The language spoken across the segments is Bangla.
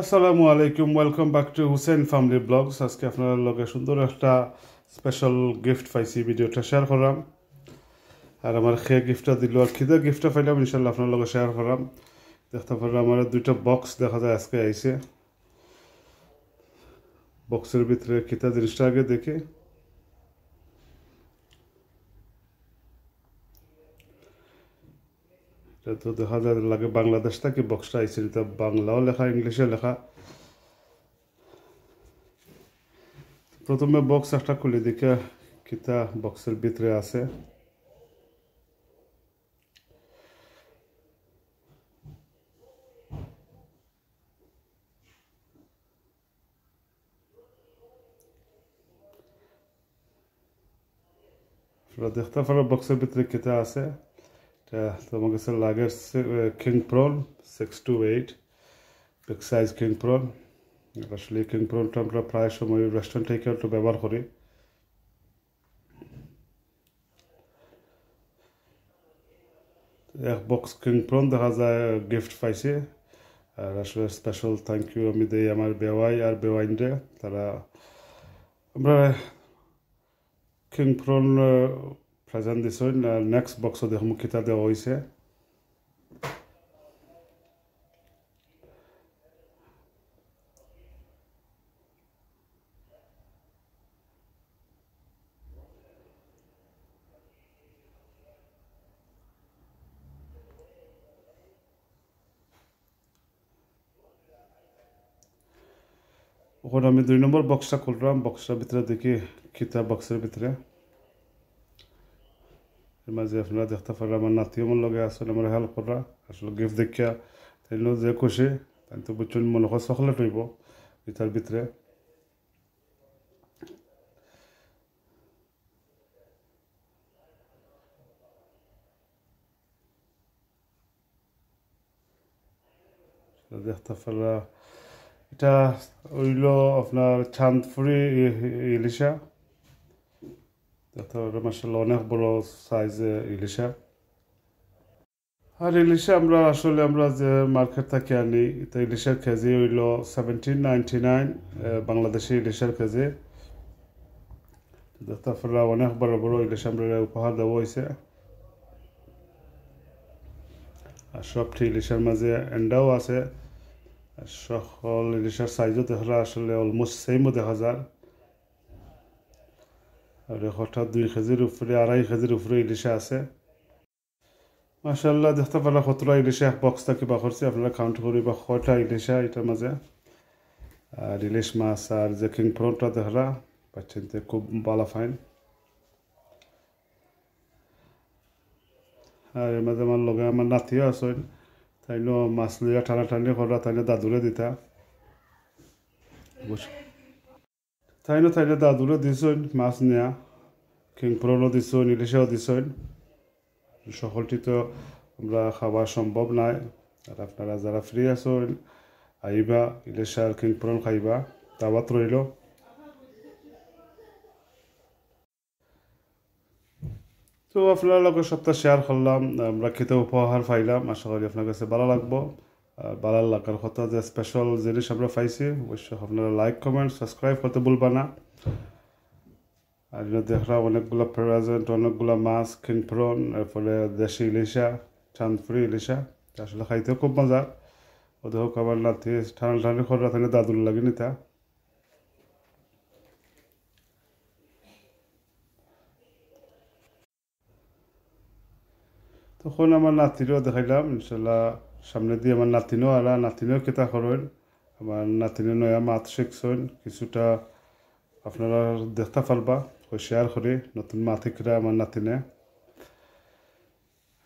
আসসালামু আলাইকুম welcome back to Hossain family vlogs আজকে আপনার লগে সুন্দর একটা স্পেশাল গিফট পাইছি ভিডিওটা শেয়ার করলাম আর আমার খেয়ে গিফটটা দিল আর খিদে গিফটটা পাইলাম ইনশাল্লাহ আপনার লগে শেয়ার করলাম দেখতে পারলাম আমার দুইটা বক্স দেখা যায় আজকে আইসে বক্সের ভিতরে খিতা জিনিসটা আগে দেখে তো দেখা যায় লাগে বাংলাদেশ থেকে বক্সটা আইসিল তা বাংলাও লেখা ইংলিশে লেখা প্রথমে বক্স একটা খুলে দেখে কিতা বক্সের ভিতরে আছে দেখতে পারো বক্সের ভিতরে কিতা আছে Uh, তোমাকে লাগে king prawn six to eight big size king prawn আসলে কিং প্রোলটা আমরা প্রায় সময় রেস্টুরেন্ট থেকে একটু ব্যবহার করি এক বক্স কিং প্রন দেখা যায় গিফট uh, পাইছে আর আসলে স্পেশাল থ্যাংক ইউ আমি দিই আমার বেওয়াই আর বেওয়াইনরে তারা আমরা king prawn present this one uh, next box দেখো মুখিতা দেওয়া হয়েছে এখন আমি দুই নম্বর বক্সটা খুললাম বক্সটার ভিতরে দেখি কিতাব বক্সের ভিতরে المزيف نادي اختفر لما نعطيهم اللغة عسل لما هل القرى عشان لغة في ذكا تلو زي كوشي تنتو بتشون منخص فخلت ريبو يتال بتري দেখতে পেলা এটা হইল আপনার চাঁদপুরি ইলিশা দেখতে পাবে মার্শাল্লাহ অনেক বড় সাইজে ইলিশা আর ইলিশা আমরা আসলে আমরা যে মার্কেট থেকে আনি তো ইলিশের কেজি হইল সেভেন্টিন নাইনটি নাইন বাংলাদেশি ইলিশের কেজি দেখতে পারা অনেক বড় বড় ইলিশ আমরা উপহার দেওয়া হয়েছে আর সবটি ইলিশের মাঝে এন্ডাও আছে সকল ইলিশের সাইজও দেখা আসলে অলমোস্ট সেমও দেখা যায় আর হঠাৎ দুই কেজির উপরে আড়াই কেজির উপরে ইলিশে আছে মাসাল্লাহ দেখতে পারা কতটা ইলিশে বক্স কিবা করছে আপনারা কাউন্ট করিবা কয়টা ইলিশা এটার মাঝে আর ইলিশ মাছ আর যে কিং ফ্রন্টটা দেখলা পাচ্ছেন খুব ভালো ফাইন আর এর মাঝে আমার লগে আমার নাতিও আছে তাইলেও মাছ লইয়া টানা টানি করা তাইলে দাদুরে দিতা বুঝ থাইনো থাইনো দাদুরও দিছইন মাছ নেয়া কিংপ্রলও দিছইন ইলিশেও দিছইন সকলটি তো আমরা খাওয়া সম্ভব নাই আর আপনারা যারা ফ্রি আছো আইবা ইলিশ আর কিংপ্রল খাইবা দাওয়াত রইল তো আপনার লগে সপ্তাহ শেয়ার করলাম আমরা খেতে উপহার পাইলাম আশা করি আপনার কাছে ভালো লাগবো আর বালার যে স্পেশাল জিনিস আমরা পাইছি অবশ্যই আপনারা লাইক কমেন্ট সাবস্ক্রাইব করতে ভুলবা না আর দেখলাম অনেকগুলো প্রেজেন্ট অনেকগুলো মাছ কিনফ্রন এরপরে দেশি ইলিশা চাঁদপুরি ইলিশা আসলে খাইতেও খুব মজা ওদের হোক আমার নাতি ঠান্ডা ঠান্ডা খরা থাকলে দাদুর লাগে নিতা তখন আমার নাতিরও দেখাইলাম ইনশাল্লাহ সামনে দিয়ে আমার নাতিনও আলা নাতিনও কেতা করেন আমার নাতিনে নয়া মাত শেখ শিখছেন কিছুটা আপনারা দেখতে পারবা ওই শেয়ার করে নতুন মাথিকরা আমার নাতিনে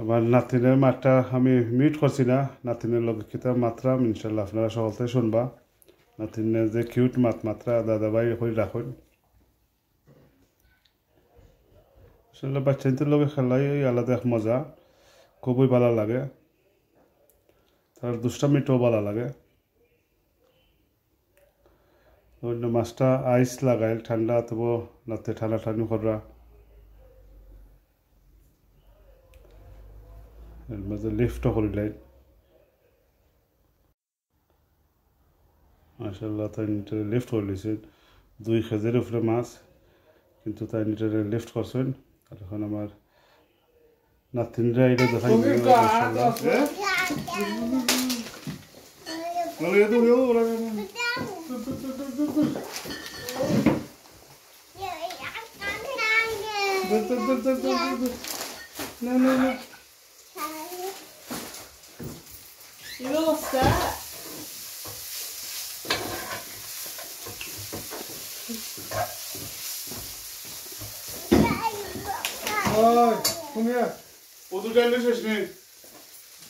আমার নাতিনের মাঠটা আমি মিট করছি না নাতিনের লক্ষিতা মাত্রা ইনশাল্লাহ আপনারা সকলতে শুনবা নাতিনের যে কিউট মাত মাত্রা ভাই হয়ে রাখুন আসলে বাচ্চাদের লগে খেলাই আলাদা এক মজা খুবই ভালো লাগে তার দুষ্টামি টোবালা লাগে অন্য মাছটা আইস লাগাইল ঠান্ডা তবু নাতে ঠান্ডা ঠান্ডু করা এর মাঝে লিফটও করি লাইন তাই নিটারে লিফ্ট করে লিছেন দুই খেজের উপরে মাছ কিন্তু তাই নিটারে লিফ্ট করছেন আর এখন আমার নাতিনরা এটা দেখাই Dur ya dur ya bırak onu. Dur dur dur dur dur. Dur dur dur dur dur dur. Ne ne ne. Yürü olsa. Ay, come here. Otur gel de şaşırayım.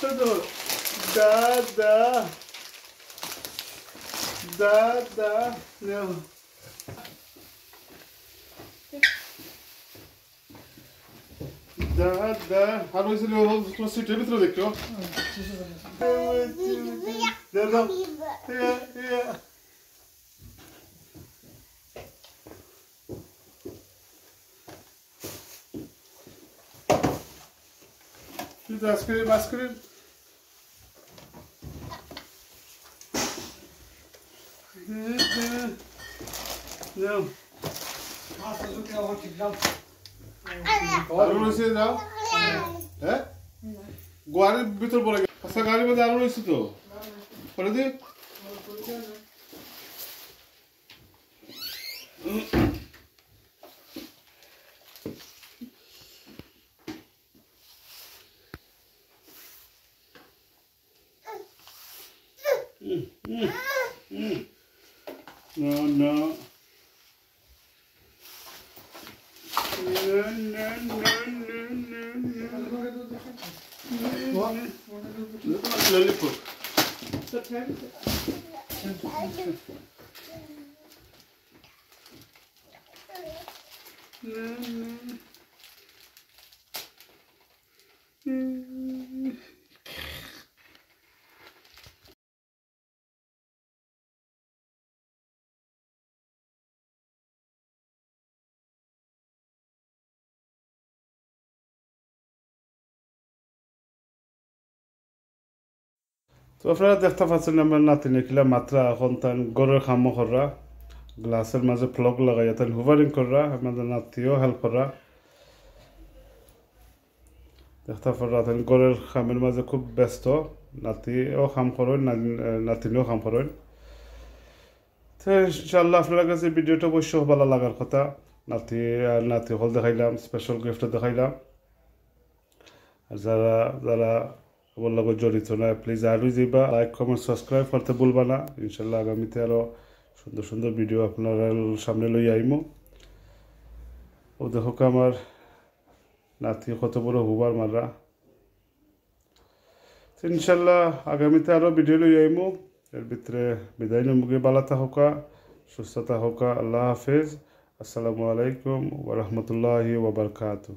tudo. Dada. Dada. Não. Dada. আর ওই ছেলে ওর তোমার সিটের ভিতরে Yeah, দাদা That's good, that's good. No. দারুন হয়েছে যাও হ্যাঁ গোয়ারের ভিতর পড়ে গেছে গাড়ির মধ্যে আরো রয়েছে তো বলে দিই lollipop. No, no. তো আপনারা দেখতে পাচ্ছেন আমার নাতি এগুলা মাত্রা এখন তান গরের খামো করা গ্লাসের মাঝে ফ্লগ লাগাই তান হুভারিং করা আমাদের নাতিও হেল্প করা দেখতে পারা তান গরের খামের মাঝে খুব ব্যস্ত নাতিও খাম করেন নাতিনিও খাম করেন তো ইনশাল্লাহ আপনার কাছে ভিডিওটা অবশ্য ভালো লাগার কথা নাতি আর নাতি হল দেখাইলাম স্পেশাল গিফটও দেখাইলাম আর যারা যারা আমার লগত জড়িত নয় প্লিজ আরও যাইবা লাইক কমেন্ট সাবস্ক্রাইব করতে ভুলবা না ইনশাল্লাহ আগামীতে আরও সুন্দর সুন্দর ভিডিও আপনার সামনে লই আইমো ও দেখো আমার নাতি কত বড় হুবার মারা ইনশাল্লাহ আগামীতে আরও ভিডিও লই আইমো এর ভিতরে বিদায় নমুগে বালাতা হোকা সুস্থতা হোকা আল্লাহ হাফেজ আসসালামু আলাইকুম ওরহমতুল্লাহি ওবরকাতু